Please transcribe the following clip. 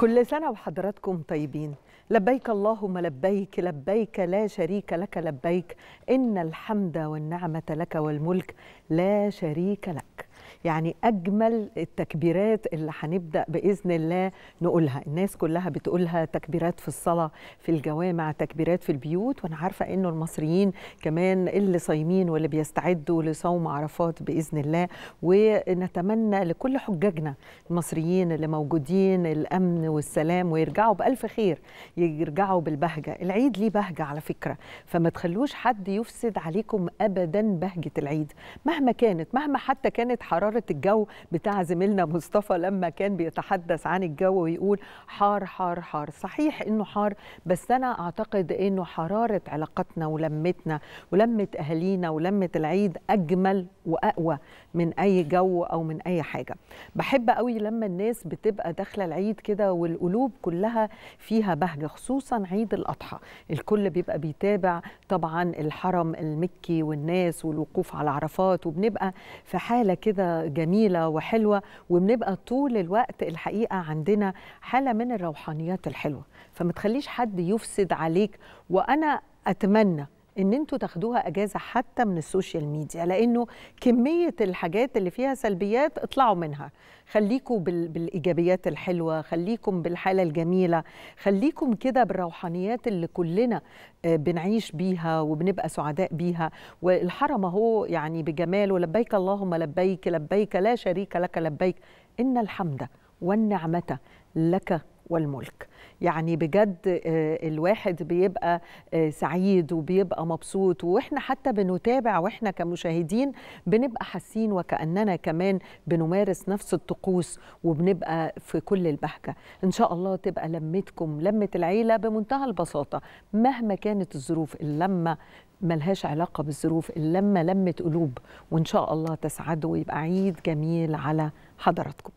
كل سنة وحضراتكم طيبين لبيك اللهم لبيك لبيك لا شريك لك لبيك إن الحمد والنعمة لك والملك لا شريك لك يعني أجمل التكبيرات اللي هنبدأ بإذن الله نقولها الناس كلها بتقولها تكبيرات في الصلاة في الجوامع تكبيرات في البيوت وأنا عارفة أنه المصريين كمان اللي صايمين واللي بيستعدوا لصوم عرفات بإذن الله ونتمنى لكل حجاجنا المصريين اللي موجودين الأمن والسلام ويرجعوا بألف خير يرجعوا بالبهجة العيد ليه بهجة على فكرة فما تخلوش حد يفسد عليكم أبدا بهجة العيد مهما كانت مهما حتى كانت حرام حراره الجو بتاع زميلنا مصطفى لما كان بيتحدث عن الجو ويقول حار حار حار صحيح انه حار بس انا اعتقد انه حراره علاقتنا ولمتنا ولمت اهالينا ولمت العيد اجمل واقوى من اي جو او من اي حاجه بحب قوي لما الناس بتبقى داخله العيد كده والقلوب كلها فيها بهجه خصوصا عيد الاضحى الكل بيبقى بيتابع طبعا الحرم المكي والناس والوقوف على عرفات وبنبقى في حاله كده جميله وحلوه وبنبقى طول الوقت الحقيقه عندنا حاله من الروحانيات الحلوه فما تخليش حد يفسد عليك وانا اتمنى ان انتوا تاخدوها اجازه حتى من السوشيال ميديا لانه كميه الحاجات اللي فيها سلبيات اطلعوا منها خليكم بالايجابيات الحلوه خليكم بالحاله الجميله خليكم كده بالروحانيات اللي كلنا آه، بنعيش بيها وبنبقى سعداء بيها والحرم اهو يعني بجماله لبيك اللهم لبيك لبيك لا شريك لك لبيك ان الحمد والنعمه لك والملك يعني بجد آه، الواحد بيبقى آه، سعيد وبيبقى مبسوط واحنا حتى بنتابع واحنا كمشاهدين بنبقى حاسين وكاننا كمان بنمارس نفس الطقوس وبنبقى في كل البهجه ان شاء الله تبقى لمتكم لمه العيله بمنتهى البساطه مهما كانت الظروف اللمه ملهاش علاقة بالظروف اللمة لمة قلوب وإن شاء الله تسعدوا ويبقى عيد جميل على حضراتكم